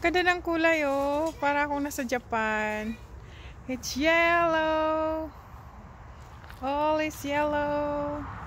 Ganda ng kulay oh. Para akong nasa Japan. It's yellow. All is yellow.